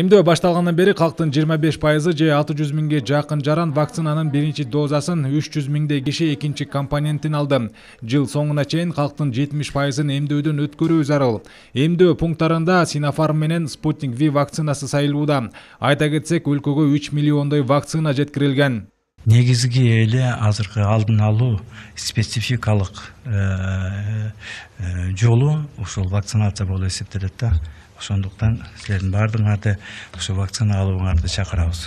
эмдөө башталгандан бери калктын жыйырма беш пайызы же алты жүз миңге жакын жаран вакцинанын биринчи дозасын үч жүз миңдей киши экинчи компонентин алды жыл соңуна чейин калктын жетимиш пайызын эмдөөдөн өткөрүү зарыл эмдөө пункттарында синофарм менен спутник в вакцинасы сайылууда айта кетсек өлкөгө үч миллиондой вакцина жеткирилген негізгі эле азыркы алдын алуу спецификалык э, э, жолу ушул вакцинация болуп эсептелет да ошондуктан силердин баардыгыңарды ушул вакцина алууңарды чакырабыз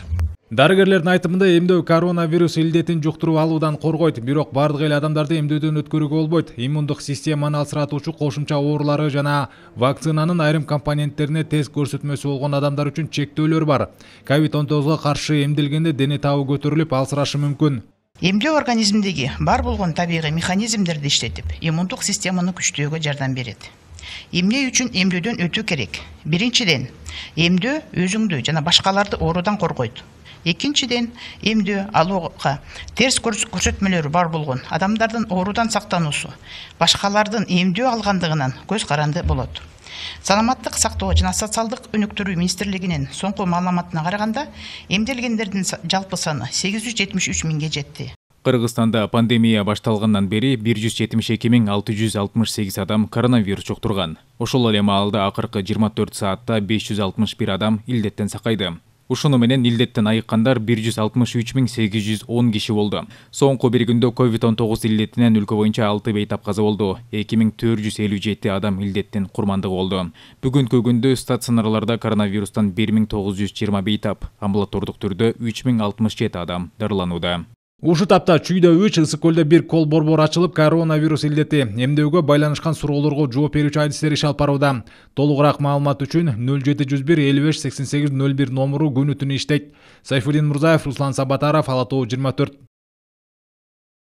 дарыгерлердин айтымында эмдөө коронавирус илдетин жуктуруп алуудан коргойт бирок баардык эле адамдарды эмдөөдөн өткөрүүгө болбойт иммундук системаны алсыратуучу кошумча оорулары жана вакцинанын айрым компоненттерине тезс көрсөтмөсү болгон адамдар үчүн чектөөлөр бар ковид он тогузга каршы эмделгенде дене табы көтөрүлүп алсырашы мүмкүн эмдөө организмдеги бар болгон табигый механизмдерди иштетип иммундук системаны күчтөөгө жардам берет эмне үчүн эмдөөдөн өтүү керек биринчиден эмдөө өзүңдү жана башкаларды оорудан коргойт екіншіден эмдөө алуға теріс көрсетмелері бар болгон адамдардын оорудан сактануусу башкалардын эмдөө алгандыгынан көз каранды болот саламаттык сактоо жана социалдык өнүктүрүү министрлигинин соңку маалыматына караганда эмделгендердин жалпы саны сегиз жүз жетимиш үч жетти кыргызстанда пандемия башталгандан бери бир адам коронавирус жуктурган ошол эле маалда акыркы 24 саатта 561 адам илдеттен сакайды ушуну менен илдеттен айыккандар бир жүз киши болду соңку бир күндө COVID-19 илдетинен өлкө боюнча 6 бейтап каза болду 2.457 адам илдеттен курмандыгы болду бүгүнкү күндө стационарларда коронавирустан 1920 бейтап амбулатордук түрдө 3.067 адам дарыланууда Ушу тапта чүйдө 3 ысык көлдө бир кол борбор ачылып, коронавирус илдети эмдөөгө байланышкан суроолорго жооп берүүчү адистер иш алып барууда. Толугураак маалымат үчүн 0701 55 88 01 номуру күнү түнү иштейт. Сайфудин Мурзаев, Руслан Сабатаров, Ала 24